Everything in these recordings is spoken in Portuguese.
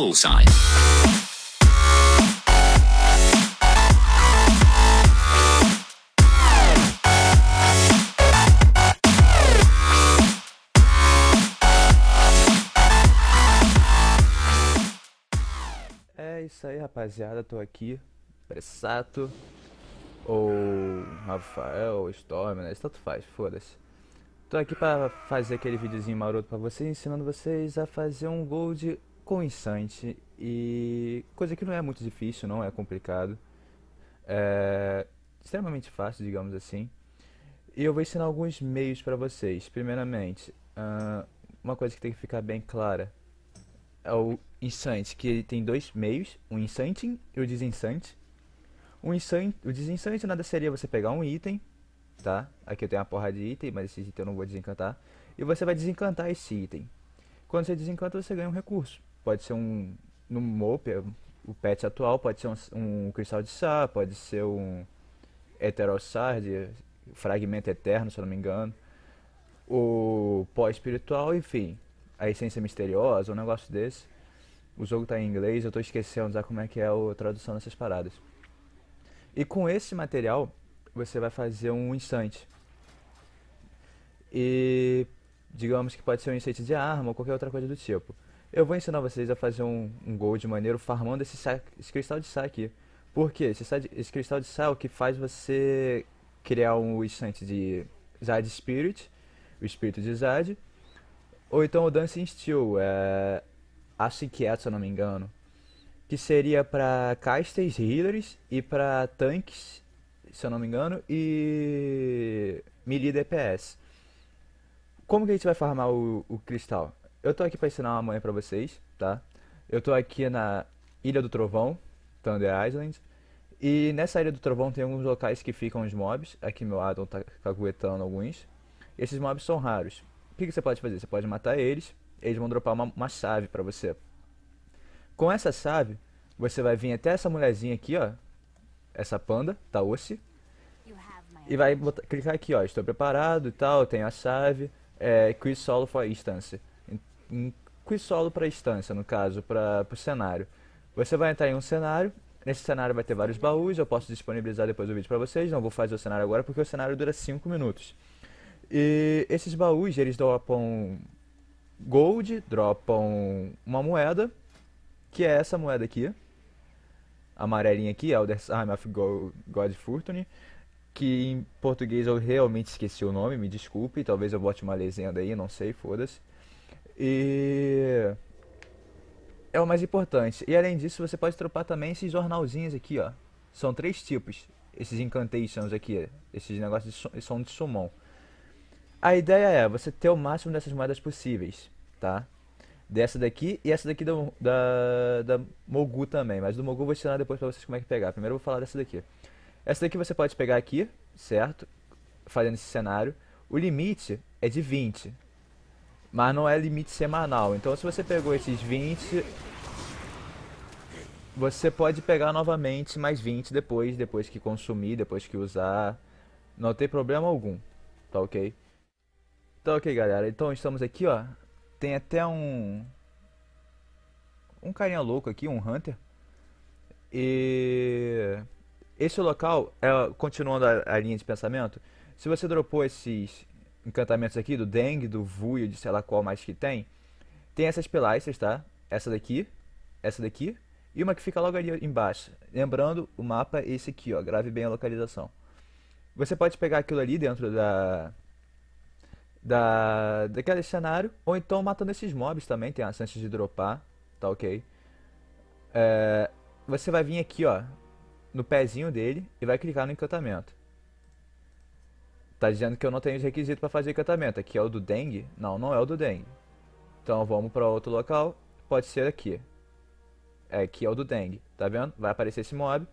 Bullseye. É isso aí, rapaziada. Tô aqui, Pressato, ou Rafael, ou Storm, né? Isso tanto faz, foda-se. Tô aqui pra fazer aquele videozinho maroto pra vocês, ensinando vocês a fazer um gol de com instante e coisa que não é muito difícil, não é complicado, é extremamente fácil, digamos assim. E eu vou ensinar alguns meios para vocês. Primeiramente, uh, uma coisa que tem que ficar bem clara é o instante, que ele tem dois meios, o instanting e o desinstante. O, insight, o Desinsant nada seria você pegar um item, tá? Aqui eu tenho uma porra de item, mas esse item eu não vou desencantar. E você vai desencantar esse item. Quando você desencanta, você ganha um recurso pode ser um. No mope é o PET atual pode ser um, um cristal de Sá, pode ser um heterossard, fragmento eterno, se eu não me engano. O pó-espiritual, enfim, a essência misteriosa, um negócio desse. O jogo está em inglês, eu estou esquecendo já como é que é a tradução dessas paradas. E com esse material, você vai fazer um instante. E digamos que pode ser um instante de arma ou qualquer outra coisa do tipo. Eu vou ensinar vocês a fazer um, um gold maneiro farmando esse, esse cristal de sai aqui. Por quê? Esse, esse, cristal de sai é o que faz você criar um instante de Zad Spirit, o espírito de Zad, ou então o Dancing Steel, é, Aço Inquieto, se eu não me engano, que seria para casters, healers e para tanques, se eu não me engano, e melee DPS. Como que a gente vai farmar o, o cristal? Eu tô aqui pra ensinar uma manha pra vocês, tá? Eu tô aqui na Ilha do Trovão, Thunder Island. E nessa Ilha do Trovão tem alguns locais que ficam os mobs. Aqui meu Adam tá caguetando alguns. Esses mobs são raros. O que, que você pode fazer? Você pode matar eles, eles vão dropar uma, uma chave pra você. Com essa chave, você vai vir até essa mulherzinha aqui, ó. Essa panda, Taoshi. Tá e vai botar, clicar aqui, ó. Estou preparado e tal, tenho a chave. É, Chris Solo for Instance um quiz solo para a instância, no caso, para o cenário. Você vai entrar em um cenário, nesse cenário vai ter vários baús, eu posso disponibilizar depois o vídeo para vocês, não vou fazer o cenário agora porque o cenário dura 5 minutos. E esses baús, eles dropam gold, dropam uma moeda, que é essa moeda aqui, amarelinha aqui, o Sign of God Fortune, que em português eu realmente esqueci o nome, me desculpe, talvez eu bote uma legenda aí, não sei, foda-se. E é o mais importante. E além disso, você pode trocar também esses jornalzinhos aqui, ó. São três tipos, esses incantations aqui, esses negócios de som de summon. A ideia é você ter o máximo dessas moedas possíveis, tá? Dessa daqui e essa daqui da, da, da Mogu também, mas do Mogu eu vou ensinar depois pra vocês como é que pegar. Primeiro eu vou falar dessa daqui. Essa daqui você pode pegar aqui, certo? Fazendo esse cenário. O limite é de 20, mas não é limite semanal. Então se você pegou esses 20, você pode pegar novamente mais 20 depois, depois que consumir, depois que usar. Não tem problema algum, tá ok? Tá ok, galera. Então estamos aqui, ó. Tem até um... Um carinha louco aqui, um Hunter. E... Esse local, é, continuando a, a linha de pensamento, se você dropou esses encantamentos aqui, do Deng, do Vuyo, de sei lá qual mais que tem, tem essas pilastras, tá? Essa daqui, essa daqui e uma que fica logo ali embaixo. Lembrando, o mapa é esse aqui, ó. Grave bem a localização. Você pode pegar aquilo ali dentro da... da daquele cenário, ou então matando esses mobs também, tem a chance de dropar, tá ok? É, você vai vir aqui, ó, no pezinho dele e vai clicar no encantamento. Tá dizendo que eu não tenho os requisitos para fazer encantamento. Aqui é o do dengue? Não, não é o do dengue. Então vamos para outro local. Pode ser aqui. É, aqui é o do dengue. Tá vendo? Vai aparecer esse mob.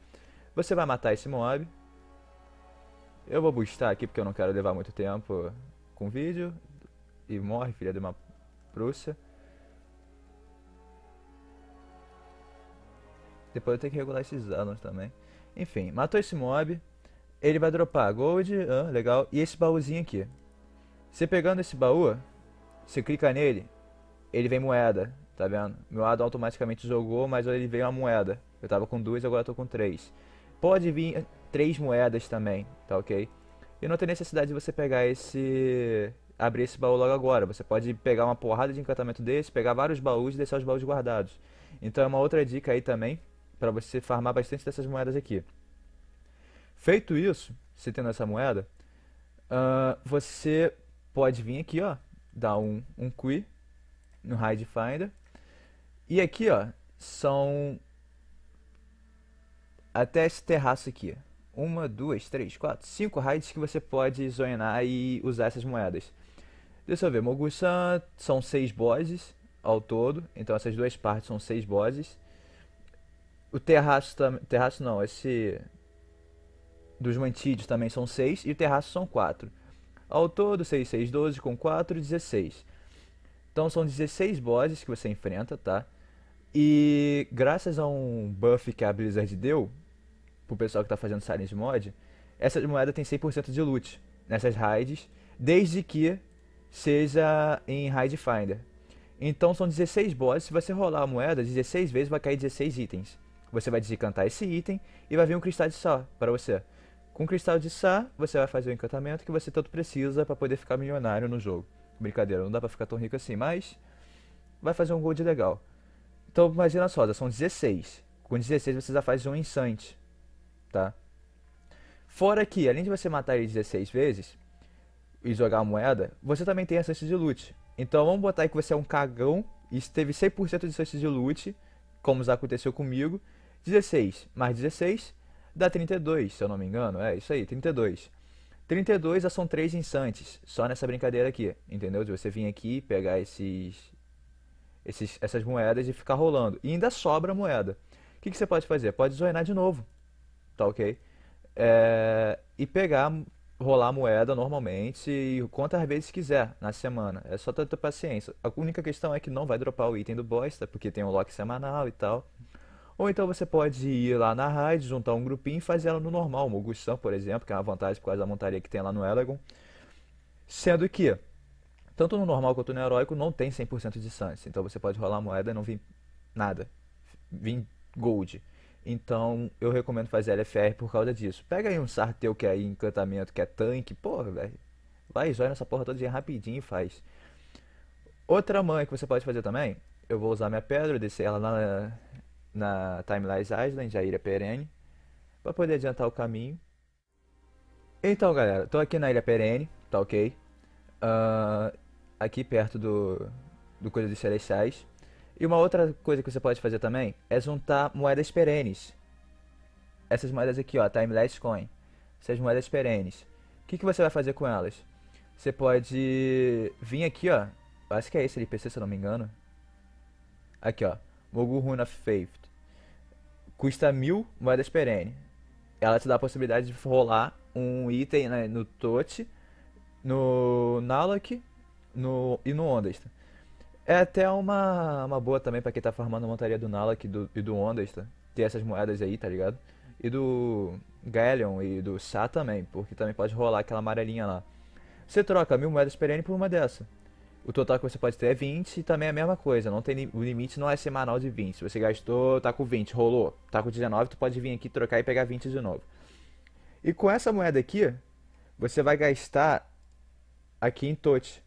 Você vai matar esse mob. Eu vou boostar aqui porque eu não quero levar muito tempo com vídeo. E morre, filha de uma bruxa Depois eu tenho que regular esses alunos também. Enfim, matou esse mob ele vai dropar gold, ah, legal, e esse baúzinho aqui. Você pegando esse baú, você clica nele, ele vem moeda, tá vendo? Meu lado automaticamente jogou, mas ele veio uma moeda. Eu tava com duas, agora tô com três. Pode vir três moedas também, tá ok? E não tem necessidade de você pegar esse... Abrir esse baú logo agora. Você pode pegar uma porrada de encantamento desse, pegar vários baús e deixar os baús guardados. Então é uma outra dica aí também, pra você farmar bastante dessas moedas aqui. Feito isso, você tendo essa moeda, uh, você pode vir aqui, ó, dar um, um qui no Hide Finder. E aqui, ó, são até esse terraço aqui. Uma, duas, três, quatro, cinco raids que você pode zoinar e usar essas moedas. Deixa eu ver, Mogusan são seis bosses ao todo, então essas duas partes são seis bosses. O terraço também, terraço não, esse dos mantidos também são 6 e o terraço são 4. Ao todo, 6, 6, 12 com 4, 16. Então são 16 bosses que você enfrenta, tá? E graças a um buff que a Blizzard deu, pro pessoal que tá fazendo Silent Mod, essa moeda tem 100% de loot nessas raids, desde que seja em Raid Finder. Então são 16 bosses, se você rolar a moeda 16 vezes vai cair 16 itens. Você vai desencantar esse item e vai vir um cristal de sal para você. Com o cristal de Sá, você vai fazer o encantamento que você tanto precisa para poder ficar milionário no jogo. Brincadeira, não dá pra ficar tão rico assim, mas vai fazer um gold legal. Então imagina só, são 16. Com 16 você já faz um insante, tá? Fora que, além de você matar ele 16 vezes e jogar a moeda, você também tem a chance de loot. Então vamos botar aí que você é um cagão e teve 100% de chance de loot, como já aconteceu comigo. 16 mais 16 dá 32, se eu não me engano. É isso aí, 32. 32 já são 3 instantes, só nessa brincadeira aqui, entendeu? De você vir aqui, pegar esses, esses, essas moedas e ficar rolando. E ainda sobra moeda. O que, que você pode fazer? Pode zoinar de novo, tá ok? É, e pegar, rolar moeda normalmente e quantas vezes quiser na semana. É só ter paciência. A única questão é que não vai dropar o item do bosta, porque tem um lock semanal e tal. Ou então você pode ir lá na raid, juntar um grupinho e fazer ela no normal, uma por exemplo, que é uma vantagem por causa da montaria que tem lá no Elagon. Sendo que, tanto no normal quanto no heróico, não tem 100% de chance. Então você pode rolar a moeda e não vir nada. Vir gold. Então eu recomendo fazer LFR por causa disso. Pega aí um Sarteu que é encantamento, que é tanque, porra, velho. Vai, joga nessa porra toda rapidinho e faz. Outra mãe que você pode fazer também, eu vou usar minha pedra, descer ela na, na Timeless Island, a Ilha Perene, para poder adiantar o caminho. Então, galera, tô aqui na Ilha Perene, tá ok? Uh, aqui perto do, do Coisa dos Celestiais. E uma outra coisa que você pode fazer também é juntar moedas perenes. Essas moedas aqui, ó, Timeless Coin. Essas moedas perenes. O que, que você vai fazer com elas? Você pode vir aqui, ó. Acho que é esse LPC, se eu não me engano. Aqui, ó. Mogul Rune Faith. Custa mil moedas perene. Ela te dá a possibilidade de rolar um item né, no Tote, no Nalak no, e no Ondesta. É até uma, uma boa também para quem tá farmando a montaria do Nalak e do, e do Ter essas moedas aí, tá ligado? E do Galion e do Sha também, porque também pode rolar aquela amarelinha lá. Você troca mil moedas perene por uma dessa o total que você pode ter é 20 e também é a mesma coisa. Não tem, o limite não é semanal de 20. Se você gastou, tá com 20, rolou, tá com 19, tu pode vir aqui trocar e pegar 20 de novo. E com essa moeda aqui, você vai gastar aqui em tot.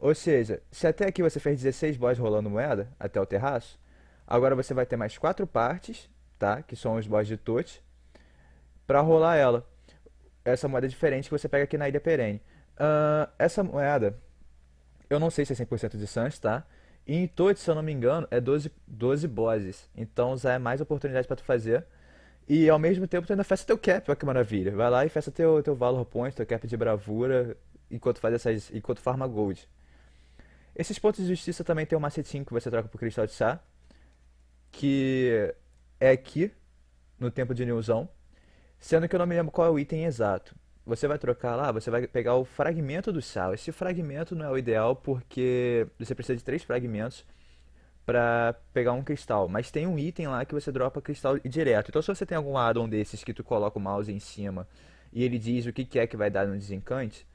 Ou seja, se até aqui você fez 16 boys rolando moeda, até o terraço, agora você vai ter mais quatro partes, tá? Que são os boys de tot, para rolar ela. Essa moeda é diferente que você pega aqui na Ilha Perene. Uh, essa moeda eu não sei se é 100% de chance, tá? E em todos, se eu não me engano, é 12, 12 bosses. Então já é mais oportunidade para tu fazer. E ao mesmo tempo tu ainda festa teu cap, olha que maravilha. Vai lá e festa teu, teu valor point, teu cap de bravura, enquanto faz essas. enquanto farma gold. Esses pontos de justiça também tem um macetinho que você troca pro cristal de chá. Que é aqui, no tempo de newzão. Sendo que eu não me lembro qual é o item exato você vai trocar lá, você vai pegar o fragmento do sal. Esse fragmento não é o ideal porque você precisa de três fragmentos para pegar um cristal. Mas tem um item lá que você dropa cristal direto. Então se você tem algum addon desses que tu coloca o mouse em cima e ele diz o que, é que vai dar no desencante,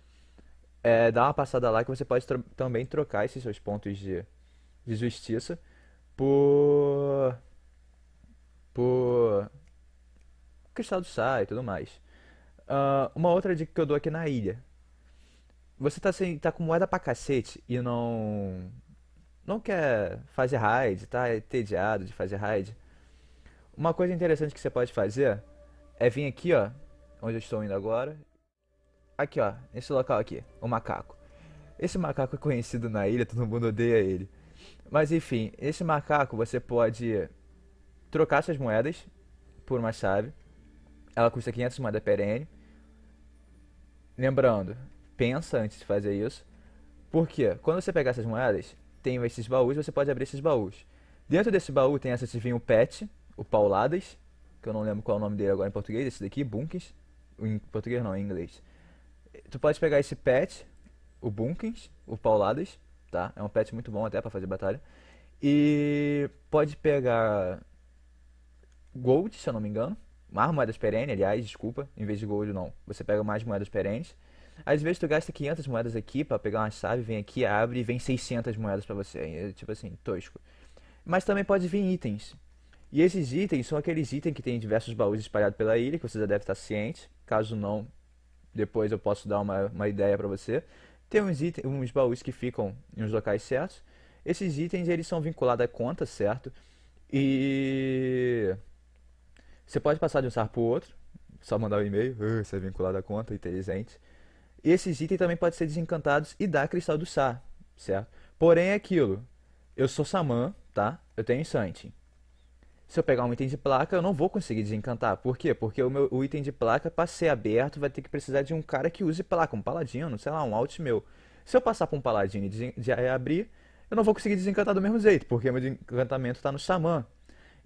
é, dá uma passada lá que você pode tro também trocar esses seus pontos de, de justiça por... por... cristal do sal e tudo mais. Uh, uma outra dica que eu dou aqui é na ilha. Você tá, sem, tá com moeda pra cacete e não. Não quer fazer raid, tá entediado de fazer raid. Uma coisa interessante que você pode fazer é vir aqui, ó. Onde eu estou indo agora. Aqui, ó. Nesse local aqui. O macaco. Esse macaco é conhecido na ilha, todo mundo odeia ele. Mas enfim, esse macaco você pode trocar suas moedas por uma chave. Ela custa 500 moedas perene. Lembrando, pensa antes de fazer isso. Porque quando você pegar essas moedas, tem esses baús, você pode abrir esses baús. Dentro desse baú tem essa vinho pet, o Pauladas, que eu não lembro qual é o nome dele agora em português, esse daqui, Bunkins. Em português não, em inglês. Tu pode pegar esse pet, o Bunkins, o Pauladas, tá? É um pet muito bom até para fazer batalha. E pode pegar Gold, se eu não me engano mais moedas perene, aliás, desculpa, em vez de gold não. Você pega mais moedas perenes Às vezes tu gasta 500 moedas aqui para pegar uma chave, vem aqui, abre e vem 600 moedas para você. É, tipo assim, tosco. Mas também pode vir itens. E esses itens são aqueles itens que tem diversos baús espalhados pela ilha, que você já deve estar ciente. Caso não, depois eu posso dar uma, uma ideia para você. Tem uns, itens, uns baús que ficam em uns locais certos. Esses itens eles são vinculados à conta, certo? E você pode passar de um sar para o outro, só mandar o um e-mail, uh, ser é vinculado à conta, inteligente. E esses itens também podem ser desencantados e dar cristal do SAR, certo? Porém, é aquilo. Eu sou Saman, tá? Eu tenho Santin. Se eu pegar um item de placa, eu não vou conseguir desencantar. Por quê? Porque o meu o item de placa, para ser aberto, vai ter que precisar de um cara que use placa, um paladino, sei lá, um alt meu. Se eu passar para um paladino e de, de eh, abrir, eu não vou conseguir desencantar do mesmo jeito, porque meu encantamento está no Saman.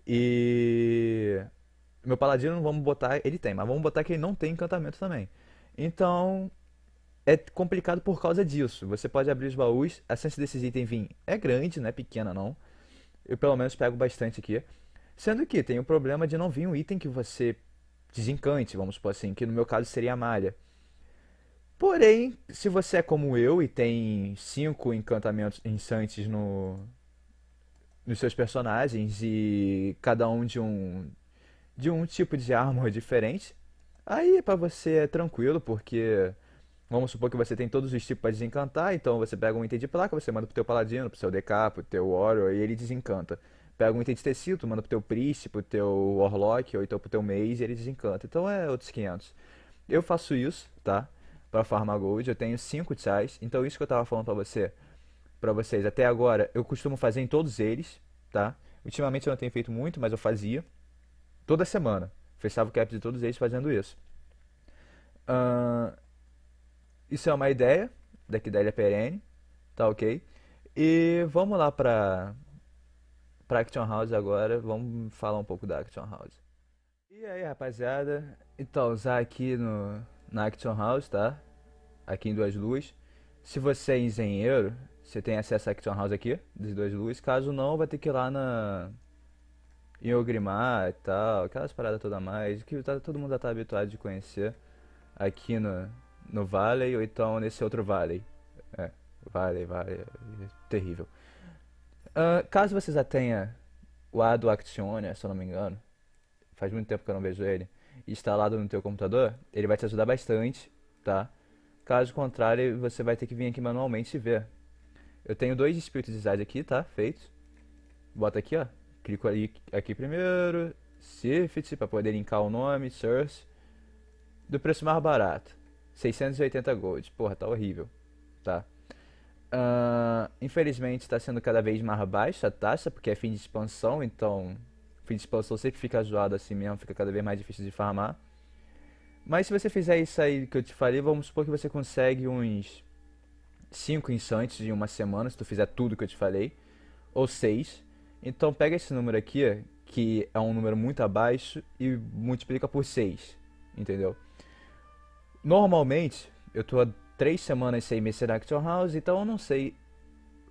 E meu paladino, vamos botar, ele tem, mas vamos botar que ele não tem encantamento também. Então, é complicado por causa disso. Você pode abrir os baús, a chance desses itens vir é grande, não é pequena não. Eu pelo menos pego bastante aqui. Sendo que tem o problema de não vir um item que você desencante, vamos supor assim, que no meu caso seria a malha. Porém, se você é como eu e tem cinco encantamentos instantes no, nos seus personagens e cada um de um de um tipo de armor diferente. Aí para você é tranquilo, porque vamos supor que você tem todos os tipos para desencantar, então você pega um item de placa, você manda pro teu paladino, pro seu DK, pro teu Warrior e ele desencanta. Pega um item de tecido, manda pro teu Priest, pro teu Warlock ou então pro teu Mage e ele desencanta. Então é outros 500. Eu faço isso, tá? Para farmar gold, eu tenho 5 chais, então isso que eu tava falando para você, para vocês até agora, eu costumo fazer em todos eles, tá? Ultimamente eu não tenho feito muito, mas eu fazia. Toda semana. Fechava o cap de todos eles fazendo isso. Uh, isso é uma ideia, daqui da ilha perene, tá ok? E vamos lá para para Action House agora, vamos falar um pouco da Action House. E aí, rapaziada, então, usar aqui no, na Action House, tá? Aqui em Duas luzes. Se você é engenheiro, você tem acesso à Action House aqui, De Duas luzes. Caso não, vai ter que ir lá na em Ogrimar e tal, aquelas paradas toda mais, que tá, todo mundo já tá habituado de conhecer aqui no, no vale ou então nesse outro vale, É, vale, Vale, é terrível. Uh, caso você já tenha o A do Actionia, se eu não me engano, faz muito tempo que eu não vejo ele, instalado no teu computador, ele vai te ajudar bastante, tá? Caso contrário, você vai ter que vir aqui manualmente e ver. Eu tenho dois Spirit Design aqui, tá? Feitos. Bota aqui, ó clico ali aqui primeiro, Sifit, para poder linkar o nome, Source, do preço mais barato, 680 gold, porra, tá horrível, tá? Uh, infelizmente está sendo cada vez mais baixa a taxa, porque é fim de expansão, então fim de expansão sempre fica zoado assim mesmo, fica cada vez mais difícil de farmar. Mas se você fizer isso aí que eu te falei, vamos supor que você consegue uns 5 instantes em uma semana, se tu fizer tudo que eu te falei, ou 6. Então pega esse número aqui, que é um número muito abaixo, e multiplica por 6, entendeu? Normalmente, eu tô há 3 semanas sem na Action House, então eu não sei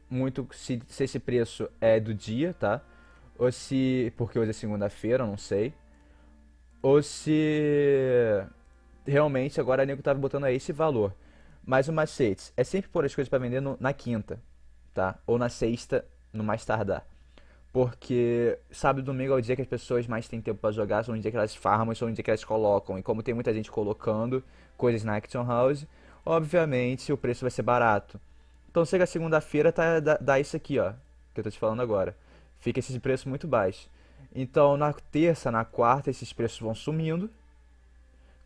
muito se, se esse preço é do dia, tá? Ou se... porque hoje é segunda-feira, não sei. Ou se... realmente agora tá a nego tava botando aí esse valor. Mas o macete é sempre pôr as coisas para vender no, na quinta, tá? Ou na sexta, no mais tardar. Porque sábado e domingo é o dia que as pessoas mais têm tempo para jogar, são o dia que elas farmam, são o dia que elas colocam. E como tem muita gente colocando coisas na Action House, obviamente o preço vai ser barato. Então chega segunda-feira, tá, dá, dá, isso aqui, ó, que eu tô te falando agora. Fica esses preços muito baixos. Então na terça, na quarta, esses preços vão sumindo.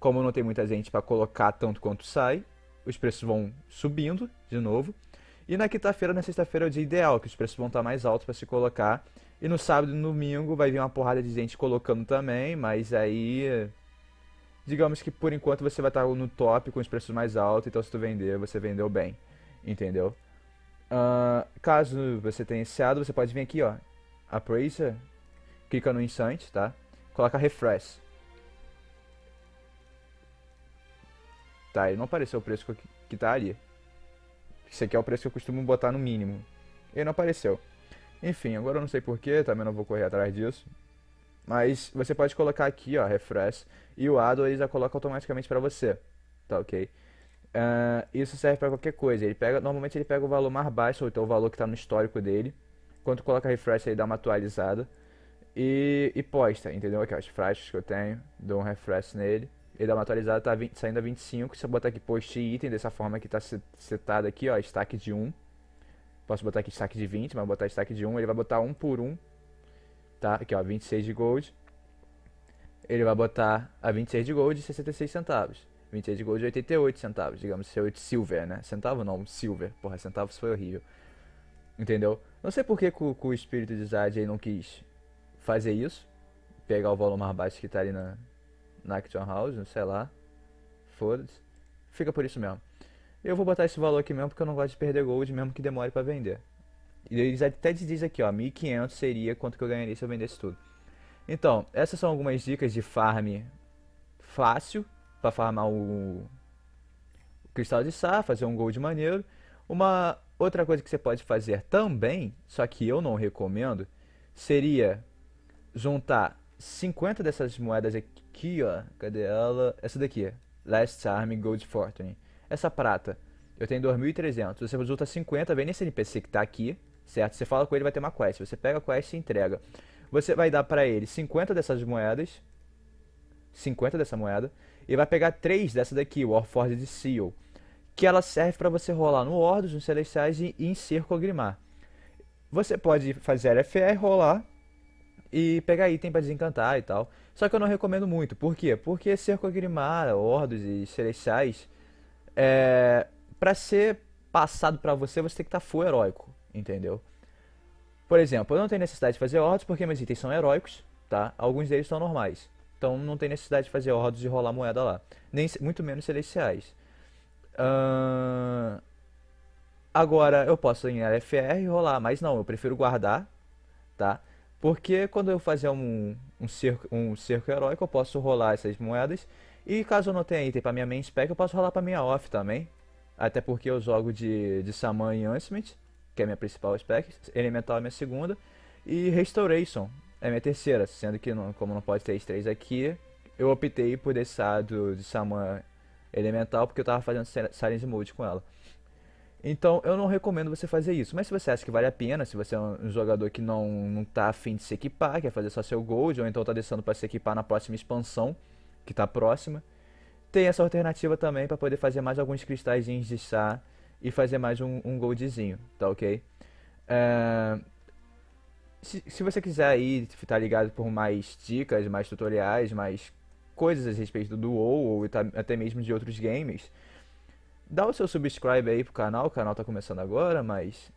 Como não tem muita gente para colocar tanto quanto sai, os preços vão subindo de novo. E na quinta-feira, na sexta-feira é o dia ideal, que os preços vão estar mais altos para se colocar. E no sábado e no domingo vai vir uma porrada de gente colocando também, mas aí digamos que por enquanto você vai estar no top com os preços mais altos, então se tu vender, você vendeu bem, entendeu? Uh, caso você tenha iniciado, você pode vir aqui, ó, Appraiser, clica no Insight, tá? Coloca Refresh. Tá, ele não apareceu o preço que, que tá ali. Esse aqui é o preço que eu costumo botar no mínimo. Ele não apareceu. Enfim, agora eu não sei porquê, também não vou correr atrás disso. Mas você pode colocar aqui, ó, refresh, e o add ele já coloca automaticamente para você. Tá ok? Uh, isso serve para qualquer coisa. Ele pega, normalmente ele pega o valor mais baixo, ou então o valor que está no histórico dele. Quando coloca refresh, ele dá uma atualizada. E, e posta, entendeu? Aqui ó, as frases que eu tenho, dou um refresh nele. Ele dá uma atualizada, tá 20, saindo a 25. Se eu botar aqui post item dessa forma que tá setado aqui, ó, stack de 1. Posso botar aqui stack de 20, mas botar stack de 1. Ele vai botar 1 por 1. Tá? Aqui, ó, 26 de gold. Ele vai botar a 26 de gold e 66 centavos. 26 de gold e 88 centavos, digamos, se eu silver, né? Centavo não, silver. Porra, centavos foi horrível. Entendeu? Não sei por que com, o espírito de Zad aí não quis fazer isso. Pegar o valor mais baixo que tá ali na, Action House, sei lá. Foda-se. Fica por isso mesmo. Eu vou botar esse valor aqui mesmo porque eu não gosto de perder gold mesmo que demore pra vender. E eles até dizem aqui, ó, 1500 seria quanto que eu ganharia se eu vendesse tudo. Então, essas são algumas dicas de farm fácil para farmar o... o cristal de sá, fazer um gold maneiro. Uma outra coisa que você pode fazer também, só que eu não recomendo, seria juntar 50 dessas moedas aqui, ó. Cadê ela? Essa daqui. Last Army Gold Fortune. Essa prata. Eu tenho 2.300. Você resulta 50, vem nesse NPC que tá aqui, certo? Você fala com ele, vai ter uma quest. Você pega a quest e entrega. Você vai dar pra ele 50 dessas moedas. 50 dessa moeda. E vai pegar 3 dessa daqui, Warforged Seal. Que ela serve pra você rolar no Ordos, nos Celestiais e em Circo Agrimar. Você pode fazer LFR, rolar e pegar item para desencantar e tal. Só que eu não recomendo muito. Por quê? Porque Cerco Grimara, Ordos e Celestiais, é, para ser passado para você, você tem que estar tá full heróico, entendeu? Por exemplo, eu não tenho necessidade de fazer Ordos porque meus itens são heróicos, tá? Alguns deles são normais. Então não tem necessidade de fazer Ordos e rolar moeda lá. Nem, muito menos Celestiais. Uh... Agora eu posso ir em LFR e rolar, mas não, eu prefiro guardar, tá? Porque quando eu fazer um, um, cerco, um cerco heróico, eu posso rolar essas moedas. E caso eu não tenha item pra minha main spec, eu posso rolar pra minha off também. Até porque eu jogo de, de Saman Enhancement, que é minha principal spec. Elemental é minha segunda. E Restoration é minha terceira. Sendo que, não, como não pode ter as três aqui, eu optei por deixar do, de Saman Elemental, porque eu tava fazendo Silence Mode com ela. Então eu não recomendo você fazer isso. Mas se você acha que vale a pena, se você é um jogador que não, não tá afim de se equipar, quer fazer só seu gold, ou então tá deixando para se equipar na próxima expansão, que tá próxima, tem essa alternativa também para poder fazer mais alguns cristais de chá e fazer mais um, um goldzinho, tá ok? É... Se, se, você quiser aí ficar tá ligado por mais dicas, mais tutoriais, mais coisas a respeito do WoW ou até mesmo de outros games, dá o seu subscribe aí pro canal, o canal tá começando agora, mas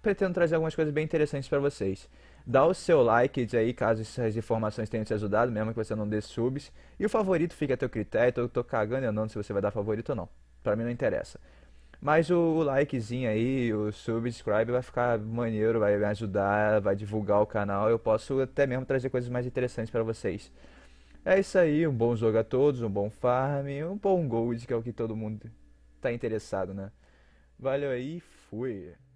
pretendo trazer algumas coisas bem interessantes para vocês. Dá o seu like aí caso essas informações tenham te ajudado, mesmo que você não dê subs. E o favorito fica a teu critério, eu tô, tô cagando eu não se você vai dar favorito ou não. Pra mim não interessa. Mas o, o likezinho aí, o subscribe vai ficar maneiro, vai me ajudar, vai divulgar o canal. Eu posso até mesmo trazer coisas mais interessantes para vocês. É isso aí, um bom jogo a todos, um bom farm, um bom gold, que é o que todo mundo tá interessado, né? Valeu aí, fui.